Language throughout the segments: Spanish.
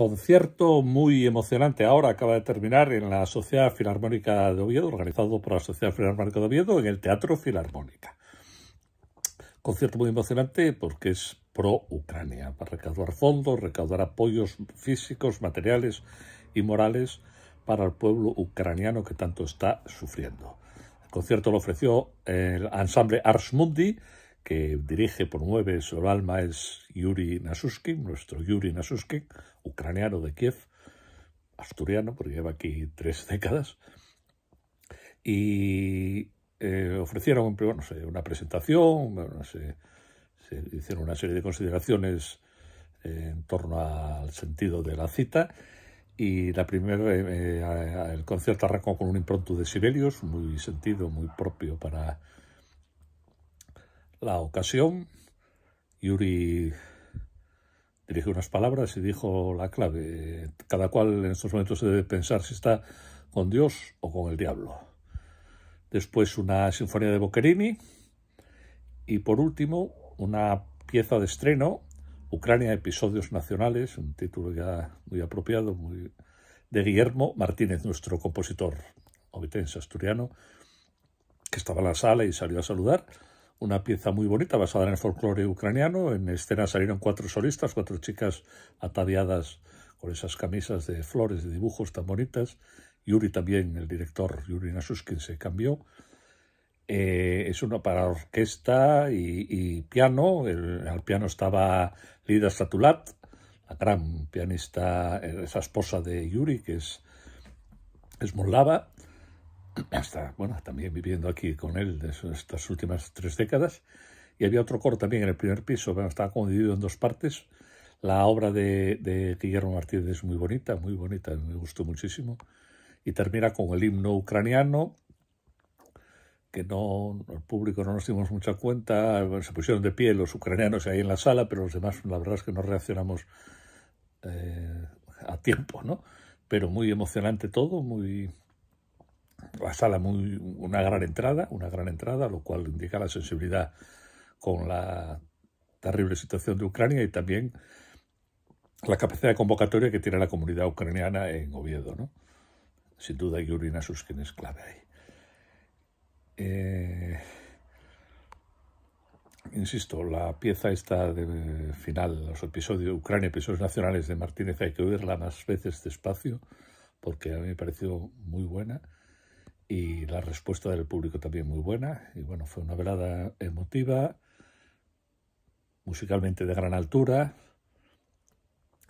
concierto muy emocionante ahora acaba de terminar en la Sociedad Filarmónica de Oviedo, organizado por la Sociedad Filarmónica de Oviedo en el Teatro Filarmónica. Concierto muy emocionante porque es pro-Ucrania, para recaudar fondos, recaudar apoyos físicos, materiales y morales para el pueblo ucraniano que tanto está sufriendo. El concierto lo ofreció el ensamble Ars Mundi que dirige, promueve, su alma es Yuri Nasuski, nuestro Yuri Nasuski, ucraniano de Kiev, asturiano, porque lleva aquí tres décadas. Y eh, ofrecieron no sé, una presentación, no se, hicieron una serie de consideraciones eh, en torno al sentido de la cita. Y la primera, eh, el concierto arrancó con un impronto de Sibelius, muy sentido, muy propio para la ocasión. Yuri dirigió unas palabras y dijo la clave. Cada cual en estos momentos debe pensar si está con Dios o con el diablo. Después una sinfonía de Boccherini y por último una pieza de estreno, Ucrania Episodios Nacionales, un título ya muy apropiado, muy de Guillermo Martínez, nuestro compositor obitense asturiano, que estaba en la sala y salió a saludar una pieza muy bonita basada en el folclore ucraniano. En escena salieron cuatro solistas, cuatro chicas ataviadas con esas camisas de flores, de dibujos tan bonitas. Yuri también, el director Yuri Nasuskin, se cambió. Eh, es una para orquesta y, piano. al piano estaba Lida Statulat, la gran pianista, eh, esa esposa de Yuri, que es, es Moldava hasta, bueno, también viviendo aquí con él de estas últimas tres décadas. Y había otro coro también en el primer piso, estaba como dividido en dos partes. La obra de, Guillermo Martínez es muy bonita, muy bonita, me gustó muchísimo. Y termina con el himno ucraniano, que no, el público no nos dimos mucha cuenta, se pusieron de pie los ucranianos ahí en la sala, pero los demás la verdad es que no reaccionamos eh, a tiempo, ¿no? Pero muy emocionante todo, muy, la sala muy, una gran entrada, una gran entrada, lo cual indica la sensibilidad con la terrible situación de Ucrania y también la capacidad de convocatoria que tiene la comunidad ucraniana en Oviedo. Sin duda, Yuri Nasuskin es clave ahí. Eh, insisto, la pieza esta de final, los episodios de Ucrania, episodios nacionales de Martínez, hay que oírla más veces despacio porque a mí me pareció muy buena y la respuesta del público también muy buena. Y bueno, fue una velada emotiva, musicalmente de gran altura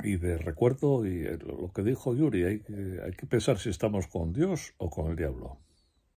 y de recuerdo. Y lo que dijo Yuri, hay que, hay que pensar si estamos con Dios o con el diablo.